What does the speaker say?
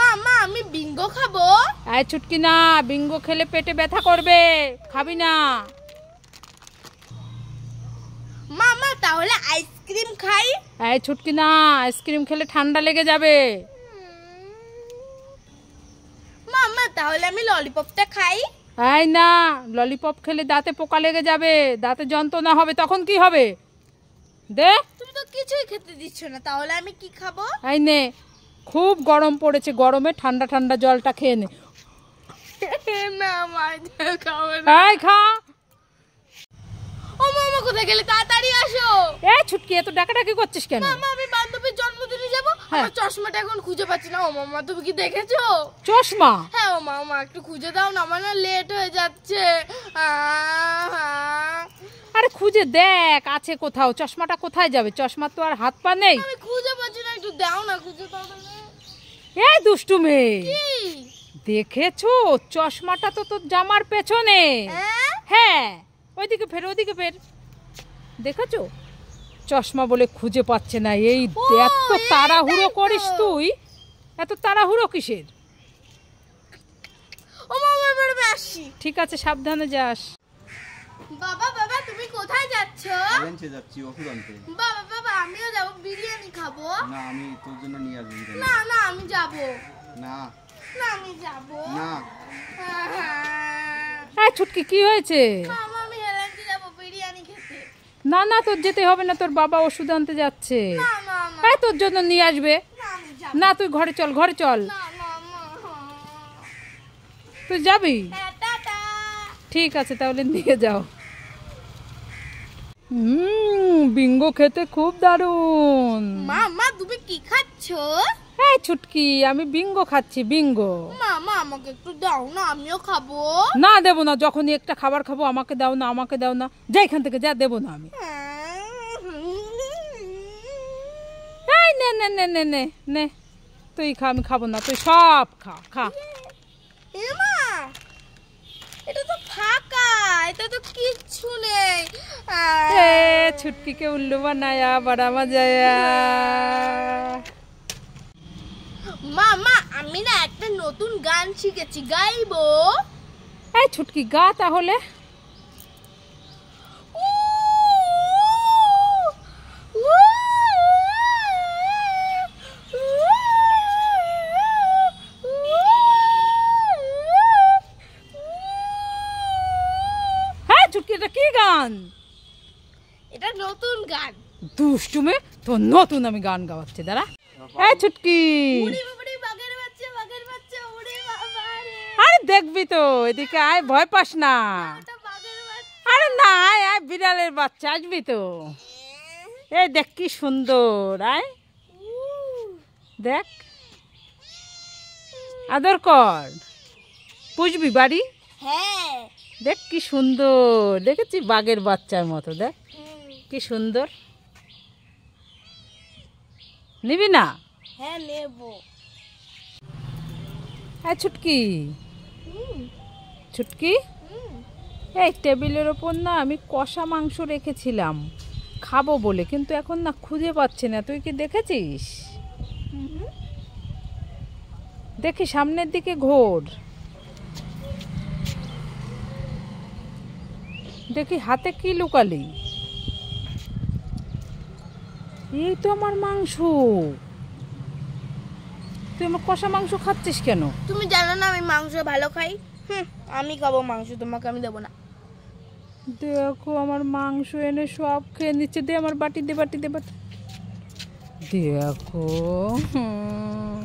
মামা আমি বিঙ্গো খাবো আয় ছুটকি না বিঙ্গো খেলে পেটে ব্যথা করবে খাবি না মামা তাহলে আইসক্রিম খাই আয় ছুটকি না আইসক্রিম খেলে ঠান্ডা লেগে যাবে মামা তাহলে আমি ললিপপটা খাই আয় না ললিপপ খেলে দাঁতে পোকা লেগে যাবে দাঁতে যন্ত্রণা হবে তখন কি হবে দে তুমি তো কিছুই খেতে দিচ্ছ না তাহলে আমি কি খাবো আই নে খুব গরম পড়েছে গরমে ঠান্ডা ঠান্ডা জলটা খেয়ে নে খা কোথায় গেলে তাড়াতাড়ি আসো করছিস কেন আমি বান্ধবীর জন্মদিনে হ্যাঁ। চশমাটা এখন খুঁজে পাচ্ছি না ও মামা তুমি কি দেখেছো চশমা হ্যাঁ ও মামা একটু খুঁজে দাও না আমার না লেট হয়ে যাচ্ছে আরে খুঁজে দেখ আছে কোথাও চশমাটা কোথায় যাবে চশমা তো আর হাত পা নেই খুঁজে দাও না খুঁজে এই দুষ্টু মেয়ে দেখেছো চশমাটা তো তোর জামার পেছনে হ্যাঁ? হ্যাঁ ওইদিকে ফের ওইদিকে ফের দেখেছো চশমা বলে খুঁজে পাচ্ছে না এই এত তাড়াহুড়ো করিস তুই এত তাড়াহুড়ো কিসের ঠিক আছে সাবধানে যাস বাবা বাবা তুমি কোথায় যাচ্ছ লঞ্চে যাচ্ছি অফুরন্তে বাবা বাবা আমিও যাব বিরিয়ানি খাবো না আমি তোর জন্য নিয়ে আসব না না আমি যাব না না আমি যাব না হ্যাঁ ছুটকি কি হয়েছে মামা হ্যাঁ। আমি হেলান্তে যাব বিরিয়ানি খেতে না না তোর যেতে হবে না তোর বাবা ওষুধ আনতে যাচ্ছে না না হ্যাঁ তোর জন্য নিয়ে আসবে না তুই ঘরে চল ঘরে চল হ্যাঁ। তুই যাবি হ্যাঁ ঠিক আছে তাহলে নিয়ে যাও হুম বিঙ্গো খেতে খুব দারুন মা মা তুমি কি খাচ্ছ হ্যাঁ ছুটকি আমি বিঙ্গো খাচ্ছি বিঙ্গো মামা আমাকে একটু দাও না আমিও খাবো না দেবো না যখনই একটা খাবার খাবো আমাকে দাও না আমাকে দাও না যা এখান থেকে যা দেবো না আমি নে নে নে নে নে নে তুই খা আমি খাবো না তুই সব খা খা रायता तो किच्छु नहीं छुटकी মামা আমি না একটা নতুন গান শিখেছি গাইবো ছুটকি গা তাহলে চুটকি এটা কি গান এটা নতুন গান দুষ্টুমে তো নতুন আমি গান গাওয়াচ্ছি দাঁড়া এই ছুটকি আরে দেখবি তো এদিকে আয় ভয় পাস না আরে না আয় আয় বিড়ালের বাচ্চা আসবি তো এই দেখ কি সুন্দর আয় দেখ আদর কর পুষবি বাড়ি হ্যাঁ দেখ কি সুন্দর দেখেছি বাঘের বাচ্চার মতো দেখ কি সুন্দর নিবি না হ্যাঁ নেব হ্যাঁ ছুটকি ছুটকি এই টেবিলের ওপর না আমি কষা মাংস রেখেছিলাম খাবো বলে কিন্তু এখন না খুঁজে পাচ্ছি না তুই কি দেখেছিস দেখি সামনের দিকে ঘোর দেখি হাতে কি লুকালি এই তো আমার মাংস তুই আমার কষা মাংস খাচ্ছিস কেন তুমি জানো না আমি মাংস ভালো খাই হুম আমি খাবো মাংস তোমাকে আমি দেবো না দেখো আমার মাংস এনে সব খেয়ে নিচ্ছে দে আমার বাটি দে বাটি দে বাটি দেখো হুম